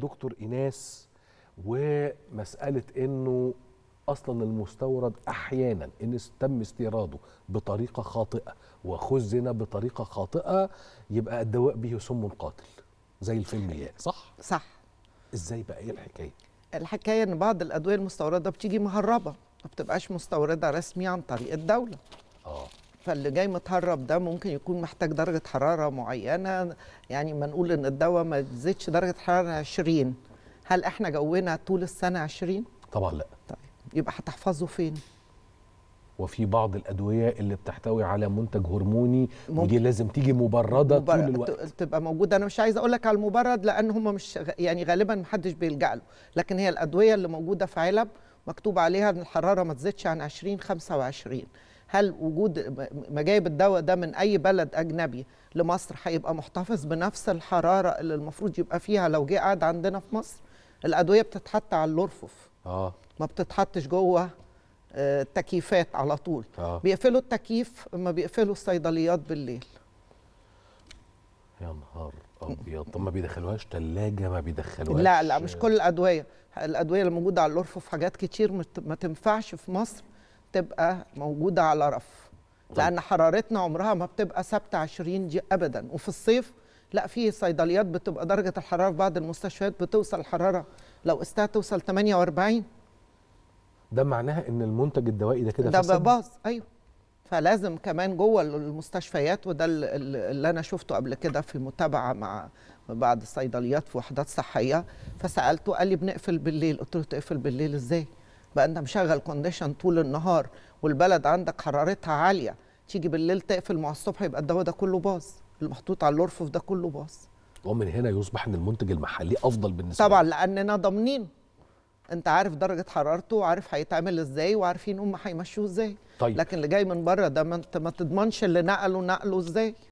دكتور ايناس ومساله انه اصلا المستورد احيانا ان تم استيراده بطريقه خاطئه وخزن بطريقه خاطئه يبقى الدواء به سم قاتل زي الفيلم يعني صح صح ازاي بقى ايه الحكايه الحكايه ان بعض الادويه المستورده بتيجي مهربه ما بتبقاش مستورده رسمي عن طريق الدوله فاللي جاي متهرب ده ممكن يكون محتاج درجه حراره معينه يعني ما نقول ان الدواء ما تزيدش درجه حراره 20 هل احنا جونا طول السنه 20 طبعا لا طيب يبقى هتحفظه فين وفي بعض الادويه اللي بتحتوي على منتج هرموني ممكن. ودي لازم تيجي مبرده مبرد. طول الوقت تبقى موجوده انا مش عايزه اقول لك على المبرد لان هم مش يعني غالبا ما حدش بيلجا له لكن هي الادويه اللي موجوده في علب مكتوب عليها ان الحراره ما تزيدش عن 20 25 هل وجود مجايب الدواء ده من اي بلد اجنبي لمصر هيبقى محتفظ بنفس الحراره اللي المفروض يبقى فيها لو جه قاعد عندنا في مصر الادويه بتتحط على الرفوف اه ما بتتحطش جوه آه، التكييفات على طول آه. بيقفلوا التكييف اما بيقفلوا الصيدليات بالليل يا نهار ابيض طب ما بيدخلوهاش ثلاجه ما بيدخلوهاش لا لا مش كل الادويه الادويه اللي موجوده على الرفوف حاجات كتير ما تنفعش في مصر تبقى موجوده على رف طيب. لان حرارتنا عمرها ما بتبقى ثابته 20 دي ابدا وفي الصيف لا في صيدليات بتبقى درجه الحراره في بعض المستشفيات بتوصل الحراره لو قستها توصل 48 ده معناها ان المنتج الدوائي ده كده ده باظ ايوه فلازم كمان جوه المستشفيات وده اللي انا شفته قبل كده في متابعه مع بعض الصيدليات في وحدات صحيه فسالته قال لي بنقفل بالليل قلت له تقفل بالليل ازاي بقى انت مشغل كونديشن طول النهار والبلد عندك حرارتها عاليه تيجي بالليل تقفل مع الصبح يبقى الدواء ده كله باظ اللي محطوط على الرفوف ده كله باظ ومن هنا يصبح ان المنتج المحلي افضل بالنسبه طبعا لاننا ضامنين انت عارف درجه حرارته وعارف هيتعمل ازاي وعارفين هم هيمشوه ازاي طيب. لكن اللي جاي من بره ده ما انت ما تضمنش اللي نقله نقله ازاي